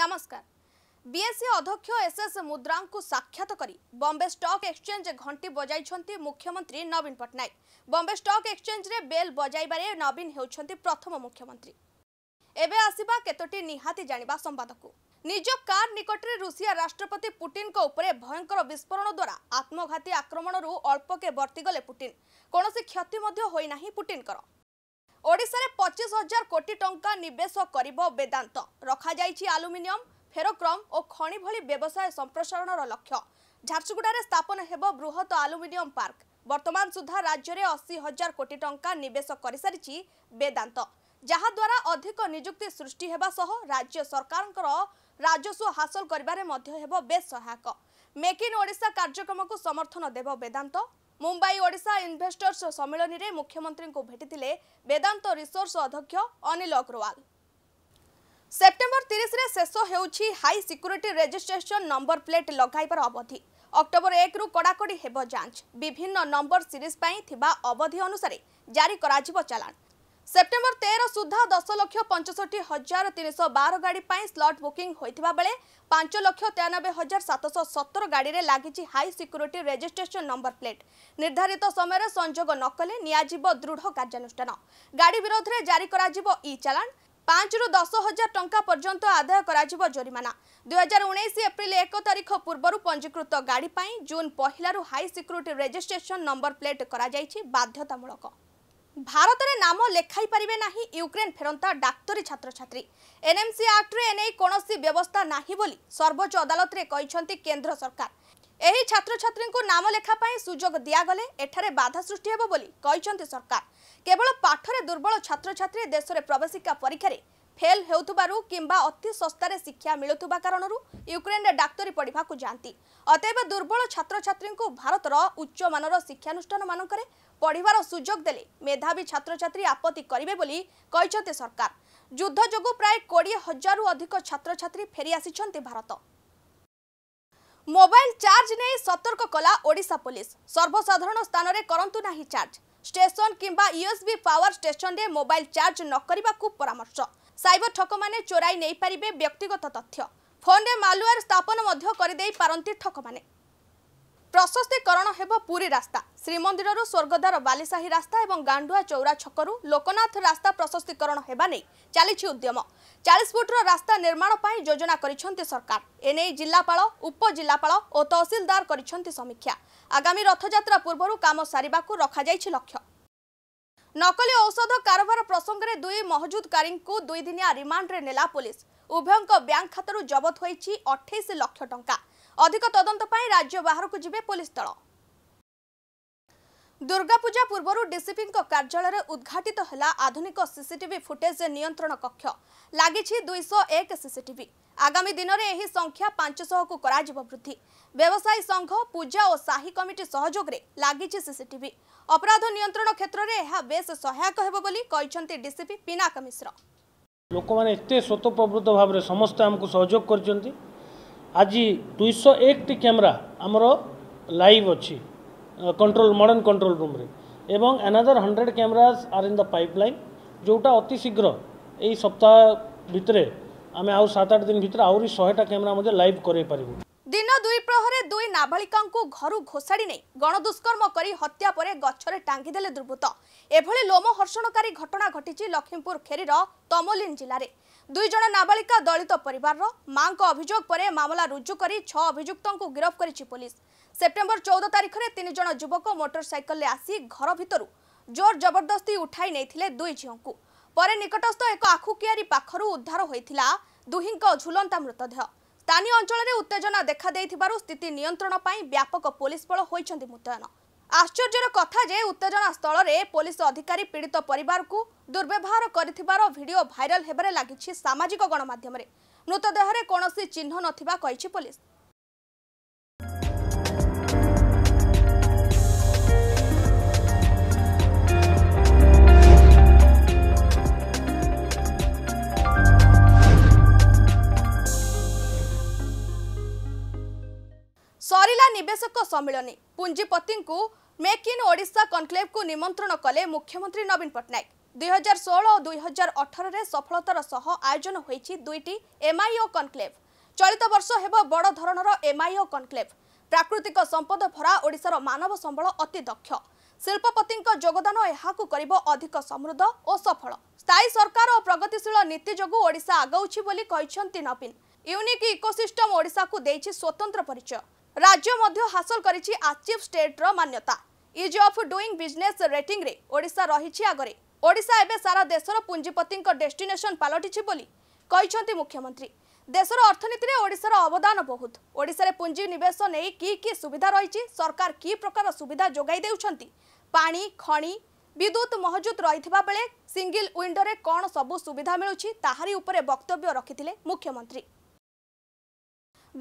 ନମସ୍କାର বিএসসি অধ্যক্ষ S S মুদ্রাঙ্কু সাক্ষাৎ করে বম্বে স্টক এক্সচেঞ্জ ঘণ্টি বজাইছেন মুখ্যমন্ত্রী নবীন পট্টনাক বম্বে স্টক এক্সচেঞ্জে বেল বজাইবার নবীন হচ্ছেন প্রথম মুখ্যমন্ত্রী এবে আসবা কতোটি নিহাতি জাঁয়া সম্বাদকু নিজ কার নিকটরে ରୁଷିଆ ରାଷ୍ଟ୍ରପତି ପୁଟିନଙ୍କ ଉପରେ ଭୟଙ୍କର ବିସ୍ଫୋରଣ ଦ୍ୱାରା ଆତ୍ମଘାତୀ ଆକ୍ରମଣରୁ ଅଳ୍ପକେ ବର୍ତ୍ତିଗଲେ ପୁଟିନ କୌଣସି କ୍ଷତି ମଧ୍ୟ ହୋଇନାହିଁ ପୁଟିନଙ୍କର ওড়িশার পঁচিশ হাজার কোটি টঙ্কা নিবেশ করব বেদান্ত রখাযাইছি আলুমিনিয়ম ফেরোক্রম ও খনি ভি ব্যবসায় সম্প্রসারণর লক্ষ্য ঝারসুগুড়ার স্থাপন হব বৃহৎ আলুমিনিয়ম পার্ক বর্তমান সুদ্ধা রাজ্যের অশী হাজার কোটি টঙ্কা নিবেশ করে সারিছি বেদান্ত যাহাদ্বারা অধিক নিযুক্তি সৃষ্টি হওয়া সহ রাজ্য সরকারঙ্কর রাজস্ব হাসল করবার মধ্য হব বেশ সহায়ক মেক ইন ওড়িশা কার্যক্রমক সমর্থন দেব বেদান্ত ମୁମ୍ବାଇ ଓଡ଼ିଶା ଇନ୍ଭେଷ୍ଟର୍ସ ସମ୍ମିଳନୀରେ ମୁଖ୍ୟମନ୍ତ୍ରୀଙ୍କୁ ଭେଟିଥିଲେ ବେଦାନ୍ତ ରିସୋର୍ସ ଅଧ୍ୟକ୍ଷ ଅନିଲ ଅଗ୍ରୱାଲ ସେପ୍ଟେମ୍ବର ତିରିଶରେ ଶେଷ ହେଉଛି high security registration number plate ଲଗାଇବାର ଅବଧି ଅକ୍ଟୋବର ଏକରୁ କଡ଼ାକଡ଼ି ହେବ ଯାଞ୍ଚ ବିଭିନ୍ନ ନମ୍ବର ସିରିଜ୍ ପାଇଁ ଥିବା ଅବଧି ଅନୁସାରେ ଜାରି କରାଯିବ ଚାଲାଣ ସେପ୍ଟେମ୍ବର ତେର ସୁଦ୍ଧା ଦଶ ଲକ୍ଷ ପଞ୍ଚଷଠି ହଜାର ତିନିଶହ ବାର ଗାଡ଼ି ପାଇଁ ସ୍ଲଟ୍ ବୁକିଂ ହୋଇଥିବା ବେଳେ ପାଞ୍ଚ ଲକ୍ଷ ତେୟାନବେ ହଜାର ସାତଶହ ସତର ଗାଡ଼ିରେ ଲାଗିଛି high security registration number plate ନିର୍ଦ୍ଧାରିତ ସମୟରେ ସଂଯୋଗ ନକଲେ ନିଆଯିବ ଦୃଢ଼ କାର୍ଯ୍ୟାନୁଷ୍ଠାନ ଗାଡ଼ି ବିରୋଧରେ ଜାରି କରାଯିବ ଇ ଚାଲାଣ ପାଞ୍ଚରୁ ଦଶ ହଜାର ଟଙ୍କା ପର୍ଯ୍ୟନ୍ତ ଆଦାୟ କରାଯିବ ଜୋରିମାନା ଦୁଇହଜାର ଉଣେଇଶ ଏପ୍ରିଲ ଏକ ତାରିଖ ପୂର୍ବରୁ ପଞ୍ଜୀକୃତ ଗାଡ଼ି ପାଇଁ ଜୁନ୍ ପହିଲାରୁ high security registration number plate କରାଯାଇଛି ବାଧ୍ୟତାମୂଳକ ଭାରତରେ ନାମ ଲେଖାଇ ପାରିବେ ନାହିଁ ୟୁକ୍ରେନ୍ ଫେରନ୍ତା ଡାକ୍ତରୀ ଛାତ୍ରଛାତ୍ରୀ ଏନ୍ଏମ୍ସି ଆକ୍ଟରେ ଏନେଇ କୌଣସି ବ୍ୟବସ୍ଥା ନାହିଁ ବୋଲି ସର୍ବୋଚ୍ଚ ଅଦାଲତରେ କହିଛନ୍ତି କେନ୍ଦ୍ର ସରକାର ଏହି ଛାତ୍ରଛାତ୍ରୀଙ୍କୁ ନାମ ଲେଖା ପାଇଁ ସୁଯୋଗ ଦିଆଗଲେ ଏଠାରେ ବାଧା ସୃଷ୍ଟି ହେବ ବୋଲି କହିଛନ୍ତି ସରକାର କେବଳ ପାଠରେ ଦୁର୍ବଳ ଛାତ୍ରଛାତ୍ରୀ ଦେଶରେ ପ୍ରବେଶିକା ପରୀକ୍ଷାରେ ଫେଲ୍ ହେଉଥିବାରୁ କିମ୍ବା ଅତି ଶସ୍ତାରେ ଶିକ୍ଷା ମିଳୁଥିବା କାରଣରୁ ୟୁକ୍ରେନରେ ଡାକ୍ତରୀ ପଢ଼ିବାକୁ ଯାଆନ୍ତି ଅତଏବ ଦୁର୍ବଳ ଛାତ୍ରଛାତ୍ରୀଙ୍କୁ ଭାରତର ଉଚ୍ଚମାନର ଶିକ୍ଷାନୁଷ୍ଠାନମାନଙ୍କରେ পড়িবার সুযোগ দেলে মেধাবী ছাত্রছাত্রী আপত্তি করবে বলে কিন্তু সরকার যুদ্ধ যোগ প্রায় কোড়িয়ে হাজার অধিক ছাত্রছাত্রী ফেরি আসিছেন ভারত মোবাইল চার্জ নেই সতর্ক কলা ওড়িশা পুলিশ সর্বসাধারণ স্থানরে করতু না চার্জ স্টেশন কিংবা ইউএসবি পাওয়ার স্টেশনরে মোবাইল চার্জ নকরা পরামর্শ সাইবর ঠক মানে চোরাই নেই নেইপারে ব্যক্তিগত তথ্য ফোনে মালওয়্যার স্থাপন মধ্য করে পারন্তি মানে ପ୍ରଶସ୍ତୀକରଣ ହେବ ପୁରୀ ରାସ୍ତା ଶ୍ରୀମନ୍ଦିରରୁ ସ୍ୱର୍ଗଦ୍ୱାର ବାଲିସାହି ରାସ୍ତା ଏବଂ ଗାଣ୍ଡୁଆ ଚୌରା ଛକରୁ ଲୋକନାଥ ରାସ୍ତା ପ୍ରଶସ୍ତୀକରଣ ହେବା ନେଇ ଚାଲିଛି ଉଦ୍ୟମ ଚାଳିଶ ଫୁଟର ରାସ୍ତା ନିର୍ମାଣ ପାଇଁ ଯୋଜନା କରିଛନ୍ତି ସରକାର ଏନେଇ ଜିଲ୍ଲାପାଳ ଉପଜିଲ୍ଲାପାଳ ଓ ତହସିଲଦାର କରିଛନ୍ତି ସମୀକ୍ଷା ଆଗାମୀ ରଥଯାତ୍ରା ପୂର୍ବରୁ କାମ ସାରିବାକୁ ରଖାଯାଇଛି ଲକ୍ଷ୍ୟ ନକଲି ଔଷଧ କାରବାର ପ୍ରସଙ୍ଗରେ ଦୁଇ ମହଜୁଦକାରୀଙ୍କୁ ଦୁଇଦିନିଆ ରିମାଣ୍ଡରେ ନେଲା ପୋଲିସ ଉଭୟଙ୍କ ବ୍ୟାଙ୍କ ଖାତାରୁ ଜବତ ହୋଇଛି ଅଠେଇଶ ଲକ୍ଷ ଟଙ୍କା ଅଧିକ ତଦନ୍ତ ପାଇଁ ରାଜ୍ୟ ବାହାରକୁ ଯିବେ ପୋଲିସ ଦଳ ଦୁର୍ଗାପୂଜା ପୂର୍ବରୁ ଡିସିପିଙ୍କ କାର୍ଯ୍ୟାଳୟରେ ଉଦ୍ଘାଟିତ ହେଲା ଆଧୁନିକ ସିସିଟିଭି ଫୁଟେଜ୍ ନିୟନ୍ତ୍ରଣ କକ୍ଷ ଲାଗିଛି ଦୁଇଶହ ଏକ ସିସିଟିଭି ଆଗାମୀ ଦିନରେ ଏହି ସଂଖ୍ୟା ପାଞ୍ଚଶହକୁ କରାଯିବ ବୃଦ୍ଧି ବ୍ୟବସାୟୀ ସଂଘ ପୂଜା ଓ ସାହି କମିଟି ସହଯୋଗରେ ଲାଗିଛି ସିସିଟିଭି ଅପରାଧ ନିୟନ୍ତ୍ରଣ କ୍ଷେତ୍ରରେ ଏହା ବେଶ ସହାୟକ ହେବ ବୋଲି କହିଛନ୍ତି ଡିସିପି ପିନାକ ମିଶ୍ର ଲୋକମାନେ ଏତେ ସ୍ୱତଃପ୍ରବୃତ ଭାବରେ ସମସ୍ତେ ଆମକୁ ସହଯୋଗ କରିଛନ୍ତି আজি ଦୁଇଶହ ଏକଟି କ୍ୟାମେରା ଆମର ଲାଇଭ୍ ଅଛି କଣ୍ଟ୍ରୋଲ୍ ମଡ଼ର୍ଣ୍ଣ କଣ୍ଟ୍ରୋଲ୍ ରୁମ୍ରେ ଏବଂ another hundred cameras are in the pipeline ଯେଉଁଟା ଅତି ଶୀଘ୍ର ଏଇ ସପ୍ତାହ ଭିତରେ ଆମେ ଆଉ ସାତ ଆଠ ଦିନ ଭିତରେ ଆହୁରି ଶହେଟା କ୍ୟାମେରା ମଧ୍ୟ ଲାଇଭ୍ କରାଇପାରିବୁ দুই প্রহরে দুই নাবালিকাঙ্কু ঘরু ঘোষাড়ি নেই গণদুষ্কর্ম করে হত্যা পরে গছরে টাঙ্গিদেলে দুর্বৃত্ত এভাবে লোমহর্ষণকারী ঘটনা ঘটিছে লক্ষিমপুর খেরির তমলিন জেলায় দুইজন নাবালিকা দলিত পরিবারর মাঙ্ক অভিযোগ পরে মামলা রুজু করে ছ অভিযুক্ত গিরফ করেছে পুলিশ সেপ্টেম্বর চৌদ তারিখে তিনজন যুবক মোটরসাইকেলে আসি ঘর ভিতর জোর জবরদস্তি উঠাই নেইলে দুই ঝিউঙ্কু পরে নিকটস্থ এক আখুকিয়ারি পাখর উদ্ধার হয়েছিল দুহিঙ্ক ঝুলন্তা মৃতদেহ ସ୍ଥାନୀୟ ଅଞ୍ଚଳରେ ଉତ୍ତେଜନା ଦେଖାଦେଇଥିବାରୁ ସ୍ଥିତି ନିୟନ୍ତ୍ରଣ ପାଇଁ ବ୍ୟାପକ ପୋଲିସ ବଳ ହୋଇଛନ୍ତି ମୁତୟନ ଆଶ୍ଚର୍ଯ୍ୟର କଥା ଯେ ଉତ୍ତେଜନା ସ୍ଥଳରେ ପୋଲିସ ଅଧିକାରୀ ପୀଡ଼ିତ ପରିବାରକୁ ଦୁର୍ବ୍ୟବହାର କରିଥିବାର ଭିଡିଓ ଭାଇରାଲ ହେବାରେ ଲାଗିଛି ସାମାଜିକ ଗଣମାଧ୍ୟମରେ ମୃତଦେହରେ କୌଣସି ଚିହ୍ନ ନଥିବା କହିଛି ପୋଲିସ ଓଡ଼ିଶା ନିବେଶକ ସମ୍ମିଳନୀ ପୁଞ୍ଜିପତିଙ୍କୁ ମେକ୍ ଇନ୍ ଓଡ଼ିଶା କନ୍କ୍ଲେଭ୍କୁ ନିମନ୍ତ୍ରଣ କଲେ ମୁଖ୍ୟମନ୍ତ୍ରୀ ନବୀନ ପଟ୍ଟନାୟକ ଦୁଇହଜାର ଷୋହଳ ଓ ଦୁଇହଜାର ଅଠରରେ ସଫଳତାର ସହ ଆୟୋଜନ ହୋଇଛି ଦୁଇଟି ଏମ୍ଆଇଓ କନ୍କ୍ଲେଭ୍ ଚଳିତ ବର୍ଷ ହେବ ବଡ଼ ଧରଣର ଏମ୍ଆଇଓ କନ୍କ୍ଲେଭ୍ ପ୍ରାକୃତିକ ସମ୍ପଦ ଭରା ଓଡ଼ିଶାର ମାନବ ସମ୍ବଳ ଅତି ଦକ୍ଷ ଶିଳ୍ପପତିଙ୍କ ଯୋଗଦାନ ଏହାକୁ କରିବ ଅଧିକ ସମୃଦ୍ଧ ଓ ସଫଳ ସ୍ଥାୟୀ ସରକାର ଓ ପ୍ରଗତିଶୀଳ ନୀତି ଯୋଗୁଁ ଓଡ଼ିଶା ଆଗଉଛି ବୋଲି କହିଛନ୍ତି ନବୀନ ୟୁନିକ୍ ଇକୋସିଷ୍ଟମ୍ ଓଡ଼ିଶାକୁ ଦେଇଛି ସ୍ୱତନ୍ତ୍ର ପରିଚୟ ରାଜ୍ୟ ମଧ୍ୟ ହାସଲ କରିଛି ଆଚିଭ୍ ଷ୍ଟେଟ୍ର ମାନ୍ୟତା ଇଜ୍ ଅଫ୍ ଡୁଇଂ ବିଜନେସ୍ ରେଟିଂରେ ଓଡ଼ିଶା ରହିଛି ଆଗରେ ଓଡ଼ିଶା ଏବେ ସାରା ଦେଶର ପୁଞ୍ଜିପତିଙ୍କ ଡେଷ୍ଟିନେସନ୍ ପାଲଟିଛି ବୋଲି କହିଛନ୍ତି ମୁଖ୍ୟମନ୍ତ୍ରୀ ଦେଶର ଅର୍ଥନୀତିରେ ଓଡ଼ିଶାର ଅବଦାନ ବହୁତ ଓଡ଼ିଶାରେ ପୁଞ୍ଜିନିବେଶ ନେଇ କି କି ସୁବିଧା ରହିଛି ସରକାର କି ପ୍ରକାର ସୁବିଧା ଯୋଗାଇ ଦେଉଛନ୍ତି ପାଣି ଖଣି ବିଦ୍ୟୁତ୍ ମହଜୁଦ ରହିଥିବା ବେଳେ ସିଙ୍ଗିଲ୍ ୱିଣ୍ଡୋରେ କ'ଣ ସବୁ ସୁବିଧା ମିଳୁଛି ତାହାରି ଉପରେ ବକ୍ତବ୍ୟ ରଖିଥିଲେ ମୁଖ୍ୟମନ୍ତ୍ରୀ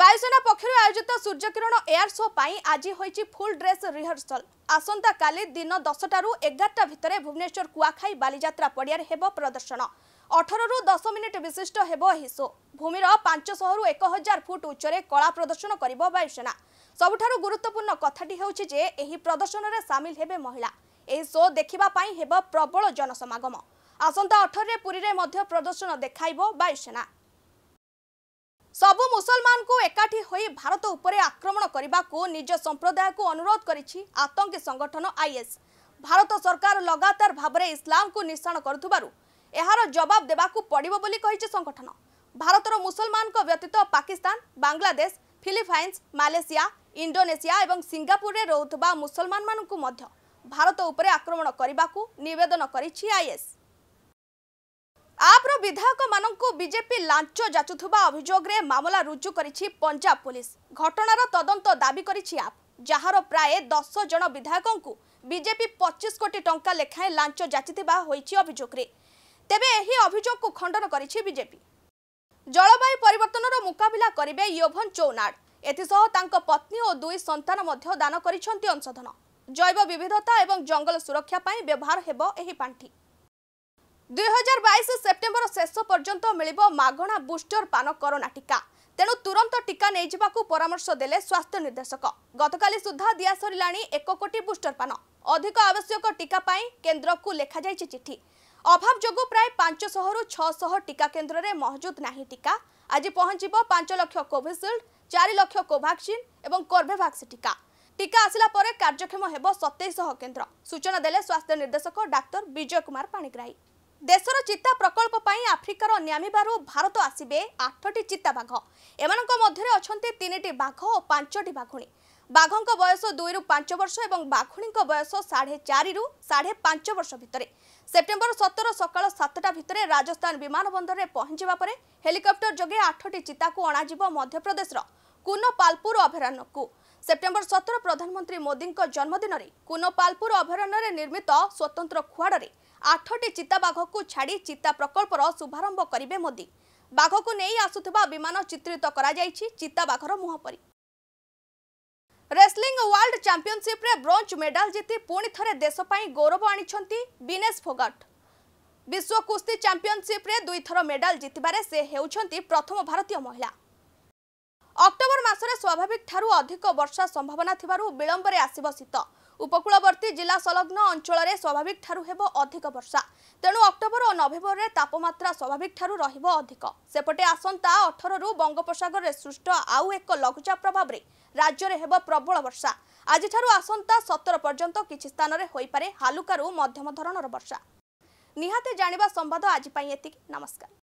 বায়ুসেনা পক্ষ আয়োজিত সূর্যকিরণ এয়ার শো পাই আজ হয়েছে ফুল ড্রেস রিহর্সল আসন্তকালি দিন দশটার এগারটা ভিতরে ভুবনেশ্বর কুয়াখাই বালিযাত্রা পড়িয়ার হব প্রদর্শন অঠরু দশ মিনিট বিশিষ্ট হব এই শো ভূমির পাঁচশহ এক হাজার ফুট উচ্চরে কলা প্রদর্শন করব বায়ুসেনা সবুঠার গুরুত্বপূর্ণ কথাটি হচ্ছে যে এই প্রদর্শনের সামিল হবে মহিলা এই শো দেখা হব প্রবল জনসমাগম আসন্তা অঠরের পুরীরে মধ্য প্রদর্শন দেখাইব বায়ুসেনা সবু মুসলমানকু একাঠি হয়ে ভারত উপরে আক্রমণ করা নিজ সম্প্রদায়ক অনুরোধ করেছি আতঙ্কী সংগঠন আইএস ভারত সরকার লগাতার ভাবে ইসলামকু নিশাণ করুবার এর জবাব দেওয়া পড়ব বলে কে সংগঠন ভারতর মুসলমান ব্যতীত Pakistan Bangladesh Philippines Malaysia Indonesia এবং সিঙ্গাপুরে রহুবা মুসলমান মানুষ ভারত উপরে আক্রমণ করা নিবেদন করেছি আইএস আপ্র বিধায়ক মানুষ বিজেপি লাঞ্চ যাচুবা অভিযোগে মামলা রুজু করেছে পঞ্জাব পুলিশ ঘটনার তদন্ত দাবি করেছে আপ যাহার প্রায় দশ জন বিধায়ক বিজেপি পঁচিশ কোটি টঙ্কা লেখায় লাঞ্চ যাচিবা হয়েছে অভিযোগে তেবে এই অভিযোগ খণ্ডন করেছে বিজেপি জলবায়ু পরিবর্তনর মোকাবিলা করবে ইয়োভন চৌনাড এসহ তাঙ্ক পত্নী ও দুই সন্তান মধ্য দান করেছেন অংশধন জৈব বিবিধতা এবং জঙ্গল সুরক্ষা পাই ব্যবহার হব এই পাঠি ଦୁଇ ହଜାର ବାଇଶ ସେପ୍ଟେମ୍ବର ଶେଷ ପର୍ଯ୍ୟନ୍ତ ମିଳିବ ମାଗଣା ବୁଷ୍ଟର ପାନ କରୋନା ଟିକା ତେଣୁ ତୁରନ୍ତ ଟିକା ନେଇଯିବାକୁ ପରାମର୍ଶ ଦେଲେ ସ୍ୱାସ୍ଥ୍ୟ ନିର୍ଦ୍ଦେଶକ ଗତକାଲି ସୁଦ୍ଧା ଦିଆସରିଲାଣି ଏକ କୋଟି ବୁଷ୍ଟର ପାନ ଅଧିକ ଆବଶ୍ୟକ ଟିକା ପାଇଁ କେନ୍ଦ୍ରକୁ ଲେଖାଯାଇଛି ଚିଠି ଅଭାବ ଯୋଗୁଁ ପ୍ରାୟ ପାଞ୍ଚଶହରୁ ଛଅଶହ ଟିକା କେନ୍ଦ୍ରରେ ମହଜୁଦ ନାହିଁ ଟିକା ଆଜି ପହଞ୍ଚିବ ପାଞ୍ଚ ଲକ୍ଷ କୋଭିସିଲ୍ଡ ଚାରି ଲକ୍ଷ କୋଭାକ୍ସିନ୍ ଏବଂ କର୍ବେଭାକ୍ସ ଟିକା ଟିକା ଆସିଲା ପରେ କାର୍ଯ୍ୟକ୍ଷମ ହେବ ସତେଇଶହ କେନ୍ଦ୍ର ସୂଚନା ଦେଲେ ସ୍ୱାସ୍ଥ୍ୟ ନିର୍ଦ୍ଦେଶକ ଡାକ୍ତର ବିଜୟ କୁମାର ପାଣିଗ୍ରାହୀ দেশর চিতা প্রকল্প পাই আফ্রিকার ন্যামিবার ভারত আসবে আঠটি চিতা বাঘ এমানক মধ্যে অনেক তিনটি বাঘ ও পাঁচটি বাঘুণী বাঘঙ্ক বয়স দুইরু পাঁচ বর্ষ এবং বাঘুণীঙ্ক বয়স সাড়ে চারি সাড়ে পাঁচ বর্ষ ভিতরে সেপ্টেম্বর সতের সকাল সাতটা ভিতরে রাজস্থান বিমান বন্দরে পৌঁছবা পরে হেলিকপ্টর যোগে আঠটি চিতা অণাযিব মধ্যপ্রদেশর কুনপালপুর অভয়ারণ্যক সেপ্টেম্বর সতের প্রধানমন্ত্রী মোদী জন্মদিনের কুনপালপুর অভয়ারণ্যের নির্মিত স্বতন্ত্র খুয়াড়ে ଆଠଟି ଚିତାବାଘକୁ ଛାଡ଼ି ଚିତା ପ୍ରକଳ୍ପର ଶୁଭାରମ୍ଭ କରିବେ ମୋଦି ବାଘକୁ ନେଇ ଆସୁଥିବା ବିମାନ ଚିତ୍ରିତ କରାଯାଇଛି ଚିତାବାଘର ମୁହଁ ପରି ରେସ୍ଲିଂ ୱାର୍ଲଡ ଚାମ୍ପିଅନସିପ୍ରେ ବ୍ରୋଞ୍ଜ ମେଡାଲ ଜିତି ପୁଣି ଥରେ ଦେଶ ପାଇଁ ଗୌରବ ଆଣିଛନ୍ତି ବିନେଶ ଫୋଗଟ ବିଶ୍ୱ କୁସ୍ତି ଚାମ୍ପିଅନସିପ୍ରେ ଦୁଇଥର ମେଡାଲ ଜିତିବାରେ ସେ ହେଉଛନ୍ତି ପ୍ରଥମ ଭାରତୀୟ ମହିଳା ଅକ୍ଟୋବର ମାସରେ ସ୍ୱାଭାବିକଠାରୁ ଅଧିକ ବର୍ଷା ସମ୍ଭାବନା ଥିବାରୁ ବିଳମ୍ବରେ ଆସିବ ଶୀତ ଉପକୂଳବର୍ତ୍ତୀ ଜିଲ୍ଲା ସଂଲଗ୍ନ ଅଞ୍ଚଳରେ ସ୍ୱାଭାବିକଠାରୁ ହେବ ଅଧିକ ବର୍ଷା ତେଣୁ ଅକ୍ଟୋବର ଓ ନଭେମ୍ବରରେ ତାପମାତ୍ରା ସ୍ୱାଭାବିକଠାରୁ ରହିବ ଅଧିକ ସେପଟେ ଆସନ୍ତା ଅଠରରୁ ବଙ୍ଗୋପସାଗରରେ ସୃଷ୍ଟ ଆଉ ଏକ ଲଘୁଚାପ ପ୍ରଭାବରେ ରାଜ୍ୟରେ ହେବ ପ୍ରବଳ ବର୍ଷା ଆଜିଠାରୁ ଆସନ୍ତା ସତର ପର୍ଯ୍ୟନ୍ତ କିଛି ସ୍ଥାନରେ ହୋଇପାରେ ହାଲୁକାରୁ ମଧ୍ୟମ ଧରଣର ବର୍ଷା ନିହାତି ଜାଣିବା ସମ୍ବାଦ ଆଜି ପାଇଁ ଏତିକି ନମସ୍କାର